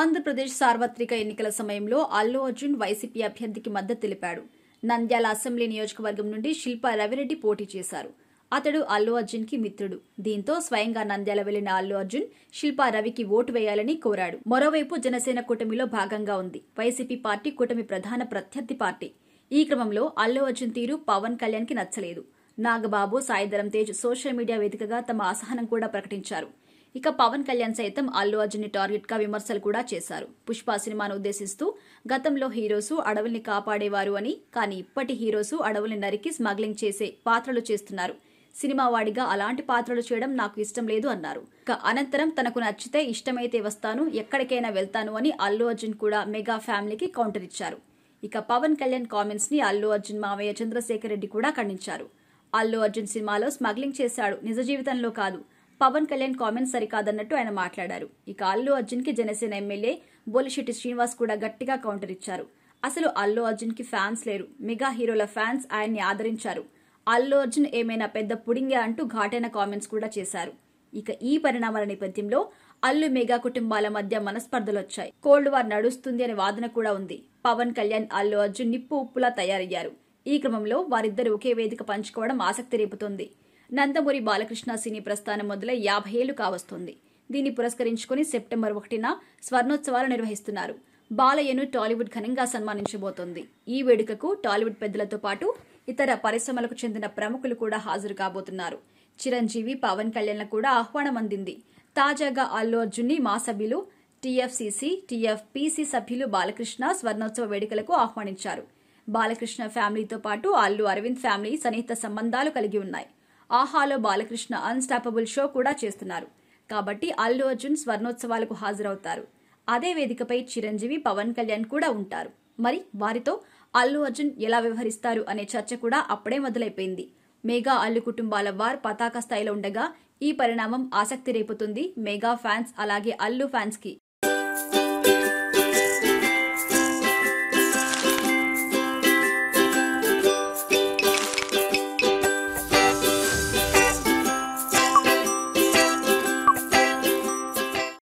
ఆంధ్రప్రదేశ్ సార్వత్రిక ఎన్నికల సమయంలో అల్లు అర్జున్ వైసీపీ అభ్యర్థికి మద్దతు తెలిపాడు నంద్యాల అసెంబ్లీ నియోజకవర్గం నుండి శిల్పా రవిరెడ్డి పోటీ చేశారు అతడు అల్లు అర్జున్ కి మిత్రుడు దీంతో స్వయంగా నంద్యాల వెళ్లిన అల్లు అర్జున్ శిల్పా రవికి ఓటు వేయాలని కోరాడు మరోవైపు జనసేన కూటమిలో భాగంగా ఉంది వైసీపీ పార్టీ కూటమి ప్రధాన ప్రత్యర్థి పార్టీ ఈ క్రమంలో అల్లు అర్జున్ తీరు పవన్ కళ్యాణ్కి నచ్చలేదు నాగబాబు సాయిధరం తేజ్ సోషల్ మీడియా వేదికగా తమ అసహనం కూడా ప్రకటించారు ఇక పవన్ కళ్యాణ్ సైతం అల్లు అర్జున్ ని టార్గెట్ గా విమర్శలు కూడా చేశారు పుష్ప సినిమాను ఉద్దేశిస్తూ గతంలో హీరోసు అడవుల్ని కాపాడేవారు అని కానీ ఇప్పటి హీరోసు అడవుల్ని నరికి స్మగ్లింగ్ చేసే పాత్రలు చేస్తున్నారు సినిమా వాడిగా అలాంటి పాత్రలు చేయడం నాకు ఇష్టం లేదు అన్నారు అనంతరం తనకు నచ్చితే ఇష్టమైతే వస్తాను ఎక్కడికైనా వెళ్తాను అని అల్లు అర్జున్ కూడా మెగా ఫ్యామిలీకి కౌంటర్ ఇచ్చారు ఇక పవన్ కళ్యాణ్ కామెంట్స్ ని అల్లు అర్జున్ మావయ్య చంద్రశేఖర్ రెడ్డి కూడా ఖండించారు అల్లు అర్జున్ సినిమాలో స్మగ్లింగ్ చేశాడు నిజ జీవితంలో కాదు పవన్ కళ్యాణ్ కామెంట్ సరికాదన్నట్టు ఆయన మాట్లాడారు ఇక అల్లు అర్జున్ కి జనసేన ఎమ్మెల్యే బోలిశెట్టి శ్రీనివాస్ కూడా గట్టిగా కౌంటర్ ఇచ్చారు అసలు అల్లు అర్జున్ కి ఫ్యాన్స్ లేరు మెగా హీరోల ఫ్యాన్స్ ఆయన్ని ఆదరించారు అల్లు అర్జున్ ఏమైనా పెద్ద పుడింగే అంటూ ఘాటైన కామెంట్స్ కూడా చేశారు ఇక ఈ పరిణామాల నేపథ్యంలో అల్లు మెగా కుటుంబాల మధ్య మనస్పర్ధలు వచ్చాయి కోల్డ్ వార్ నడుస్తుంది అనే వాదన కూడా ఉంది పవన్ కళ్యాణ్ అల్లు అర్జున్ నిప్పు ఉప్పులా తయారయ్యారు ఈ క్రమంలో వారిద్దరు ఒకే వేదిక పంచుకోవడం ఆసక్తి రేపుతోంది నందమూరి బాలకృష్ణ సినీ ప్రస్థానం మొదలై యాభై ఏళ్లు కావస్తోంది దీన్ని పురస్కరించుకుని సెప్టెంబర్ ఒకటిన స్వర్ణోత్సవాలు నిర్వహిస్తున్నారు బాలయ్యను టాలీవుడ్ ఘనంగా సన్మానించబోతోంది ఈ వేడుకకు టాలీవుడ్ పెద్దలతో పాటు ఇతర పరిశ్రమలకు చెందిన ప్రముఖులు కూడా హాజరు కాబోతున్నారు చిరంజీవి పవన్ కళ్యాణ్ కూడా ఆహ్వానం అందింది తాజాగా అల్లు అర్జున్ని మా సభ్యులు టీఎఫ్సీసీ టీఎఫ్పీసీ సభ్యులు బాలకృష్ణ స్వర్ణోత్సవ వేడుకలకు ఆహ్వానించారు బాలకృష్ణ ఫ్యామిలీతో పాటు అల్లు అరవింద్ ఫ్యామిలీ సన్నిహిత సంబంధాలు కలిగి ఉన్నాయి ఆహాలో బాలకృష్ణ అన్స్టాపబుల్ షో కూడా చేస్తున్నారు కాబట్టి అల్లు అర్జున్ స్వర్ణోత్సవాలకు హాజరవుతారు అదే వేదికపై చిరంజీవి పవన్ కళ్యాణ్ కూడా ఉంటారు మరి వారితో అల్లు అర్జున్ ఎలా వ్యవహరిస్తారు అనే చర్చ కూడా అప్పుడే మొదలైపోయింది మేఘా అల్లు కుటుంబాల వార్ పతాక స్థాయిలో ఉండగా ఈ పరిణామం ఆసక్తి రేపుతుంది మేఘా ఫ్యాన్స్ అలాగే అల్లు ఫ్యాన్స్ కి